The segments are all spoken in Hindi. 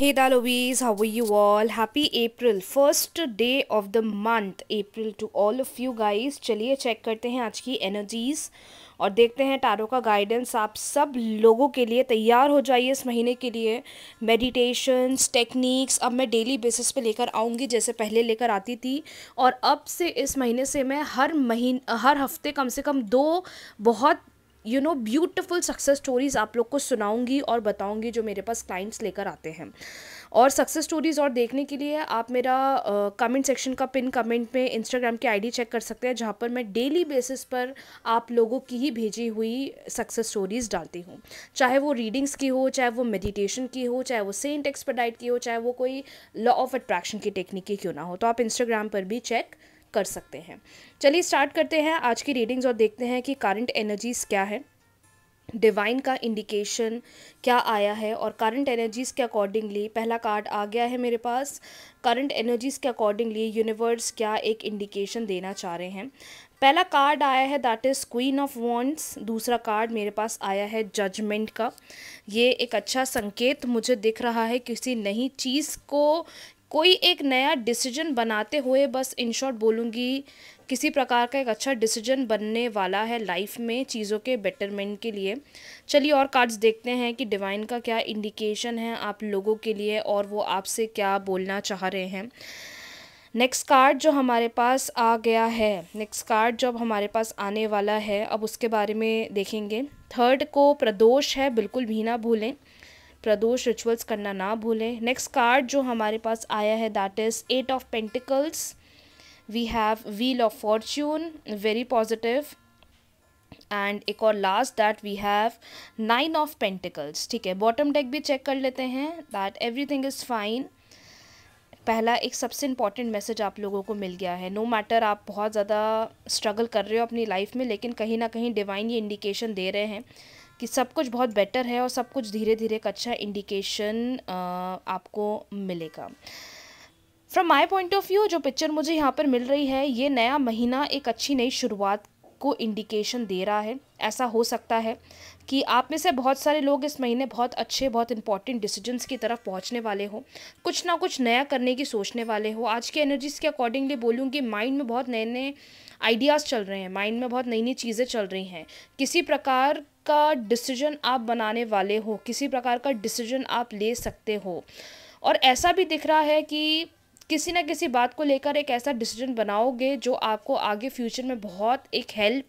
Hey Dalovies, how are you all? Happy April, first day of the month, April to all of you guys. चलिए चेक करते हैं आज की एनर्जीज़ और देखते हैं टारो का गाइडेंस आप सब लोगों के लिए तैयार हो जाइए इस महीने के लिए मेडिटेशंस टेक्निक्स अब मैं डेली बेसिस पे लेकर आऊँगी जैसे पहले लेकर आती थी और अब से इस महीने से मैं हर महीन हर हफ्ते कम से कम दो बहुत you know beautiful success stories आप लोग को सुनाऊंगी और बताऊंगी जो मेरे पास क्लाइंट्स लेकर आते हैं और सक्सेस स्टोरीज़ और देखने के लिए आप मेरा कमेंट uh, सेक्शन का पिन कमेंट में इंस्टाग्राम की आईडी चेक कर सकते हैं जहाँ पर मैं डेली बेसिस पर आप लोगों की ही भेजी हुई सक्सेस स्टोरीज़ डालती हूँ चाहे वो रीडिंग्स की हो चाहे वो मेडिटेशन की हो चाहे वो सेंट एक्सपर्डाइट की हो चाहे वो कोई लॉ ऑफ अट्रैक्शन की टेक्निक की क्यों ना हो तो आप इंस्टाग्राम पर भी चेक कर सकते हैं चलिए स्टार्ट करते हैं आज की रीडिंग्स और देखते हैं कि करंट एनर्जीज क्या है डिवाइन का इंडिकेशन क्या आया है और करंट एनर्जीज़ के अकॉर्डिंगली पहला कार्ड आ गया है मेरे पास करंट एनर्जीज़ के अकॉर्डिंगली यूनिवर्स क्या एक इंडिकेशन देना चाह रहे हैं पहला कार्ड आया है that is queen of wands दूसरा कार्ड मेरे पास आया है जजमेंट का ये एक अच्छा संकेत मुझे दिख रहा है किसी नई चीज़ को कोई एक नया डिसीजन बनाते हुए बस इन शॉर्ट बोलूँगी किसी प्रकार का एक अच्छा डिसीजन बनने वाला है लाइफ में चीज़ों के बेटरमेंट के लिए चलिए और कार्ड्स देखते हैं कि डिवाइन का क्या इंडिकेशन है आप लोगों के लिए और वो आपसे क्या बोलना चाह रहे हैं नेक्स्ट कार्ड जो हमारे पास आ गया है नेक्स्ट कार्ड जब हमारे पास आने वाला है अब उसके बारे में देखेंगे थर्ड को प्रदोष है बिल्कुल भी ना भूलें प्रदोष रिचुअल्स करना ना भूलें नेक्स्ट कार्ड जो हमारे पास आया है that is eight of pentacles we have wheel of fortune very positive and एक और last that we have nine of pentacles ठीक है बॉटम डेक भी चेक कर लेते हैं दैट एवरीथिंग इज़ फाइन पहला एक सबसे इम्पॉर्टेंट मैसेज आप लोगों को मिल गया है नो no मैटर आप बहुत ज़्यादा स्ट्रगल कर रहे हो अपनी लाइफ में लेकिन कहीं ना कहीं डिवाइन ये इंडिकेशन दे रहे हैं कि सब कुछ बहुत बेटर है और सब कुछ धीरे धीरे एक अच्छा इंडिकेशन आपको मिलेगा from my point of view जो पिक्चर मुझे यहाँ पर मिल रही है ये नया महीना एक अच्छी नई शुरुआत को इंडिकेशन दे रहा है ऐसा हो सकता है कि आप में से बहुत सारे लोग इस महीने बहुत अच्छे बहुत इंपॉर्टेंट डिसीजंस की तरफ पहुंचने वाले हो कुछ ना कुछ नया करने की सोचने वाले हो आज की एनर्जीज के अकॉर्डिंगली बोलूँ कि माइंड में बहुत नए नए आइडियाज़ चल रहे हैं माइंड में बहुत नई नई चीज़ें चल रही हैं किसी प्रकार का डिसीजन आप बनाने वाले हो किसी प्रकार का डिसीजन आप ले सकते हो और ऐसा भी दिख रहा है कि किसी ना किसी बात को लेकर एक ऐसा डिसीजन बनाओगे जो आपको आगे फ्यूचर में बहुत एक हेल्प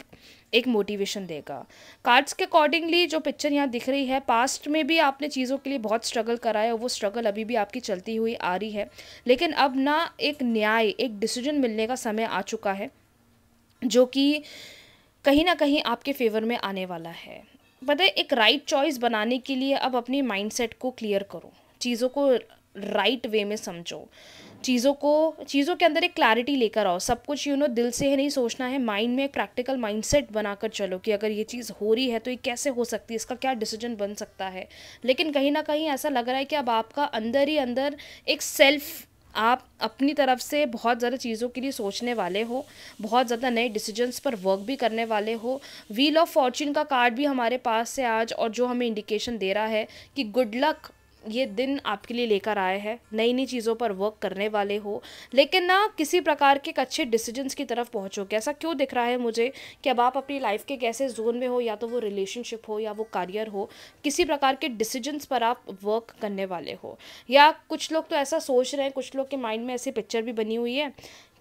एक मोटिवेशन देगा कार्ड्स के अकॉर्डिंगली जो पिक्चर यहाँ दिख रही है पास्ट में भी आपने चीज़ों के लिए बहुत स्ट्रगल करा है वो स्ट्रगल अभी भी आपकी चलती हुई आ रही है लेकिन अब ना एक न्याय एक डिसीजन मिलने का समय आ चुका है जो कि कहीं ना कहीं आपके फेवर में आने वाला है पता है एक राइट right चॉइस बनाने के लिए अब अपनी माइंडसेट को क्लियर करो चीज़ों को राइट right वे में समझो चीज़ों को चीज़ों के अंदर एक क्लैरिटी लेकर आओ सब कुछ यू नो दिल से है नहीं सोचना है माइंड में एक प्रैक्टिकल माइंडसेट बनाकर चलो कि अगर ये चीज़ हो रही है तो ये कैसे हो सकती है इसका क्या डिसीजन बन सकता है लेकिन कहीं ना कहीं ऐसा लग रहा है कि अब आपका अंदर ही अंदर एक सेल्फ आप अपनी तरफ से बहुत ज़्यादा चीज़ों के लिए सोचने वाले हो बहुत ज़्यादा नए डिसीजंस पर वर्क भी करने वाले हो व्हील ऑफ फॉर्चून का कार्ड भी हमारे पास से आज और जो हमें इंडिकेशन दे रहा है कि गुड लक ये दिन आपके लिए लेकर आए हैं नई नई चीज़ों पर वर्क करने वाले हो लेकिन ना किसी प्रकार के अच्छे डिसीजंस की तरफ पहुँचोगे ऐसा क्यों दिख रहा है मुझे कि अब आप अपनी लाइफ के कैसे जोन में हो या तो वो रिलेशनशिप हो या वो करियर हो किसी प्रकार के डिसीजंस पर आप वर्क करने वाले हो या कुछ लोग तो ऐसा सोच रहे हैं कुछ लोग के माइंड में ऐसी पिक्चर भी बनी हुई है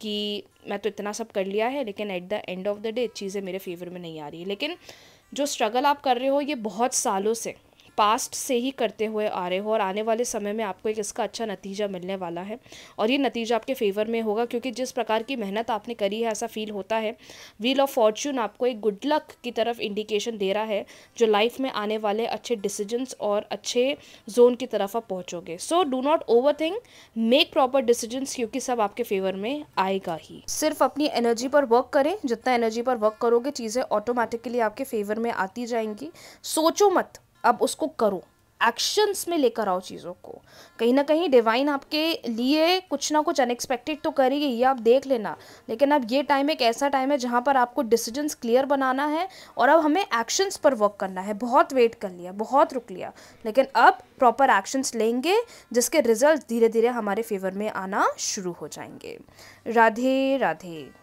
कि मैं तो इतना सब कर लिया है लेकिन at the end of the day चीज़ें मेरे फेवर में नहीं आ रही लेकिन जो स्ट्रगल आप कर रहे हो ये बहुत सालों से पास्ट से ही करते हुए आ रहे हो और आने वाले समय में आपको एक इसका अच्छा नतीजा मिलने वाला है और ये नतीजा आपके फेवर में होगा क्योंकि जिस प्रकार की मेहनत आपने करी है ऐसा फील होता है व्हील ऑफ फॉर्चून आपको एक गुड लक की तरफ इंडिकेशन दे रहा है जो लाइफ में आने वाले अच्छे डिसीजंस और अच्छे जोन की तरफ आप पहुँचोगे so do not over think make proper decisions क्योंकि सब आपके फेवर में आएगा ही सिर्फ अपनी एनर्जी पर वर्क करें जितना एनर्जी पर वर्क करोगे चीज़ें ऑटोमेटिकली आपके फेवर में आती जाएंगी सोचो मत अब उसको करो एक्शंस में लेकर आओ चीज़ों को कहीं ना कहीं डिवाइन आपके लिए कुछ ना कुछ अनएक्सपेक्टेड तो करेगी ये आप देख लेना लेकिन अब ये टाइम एक ऐसा टाइम है जहाँ पर आपको डिसीजंस क्लियर बनाना है और अब हमें एक्शंस पर वर्क करना है बहुत वेट कर लिया बहुत रुक लिया लेकिन अब प्रॉपर एक्शंस लेंगे जिसके रिजल्ट धीरे धीरे हमारे फेवर में आना शुरू हो जाएंगे राधे राधे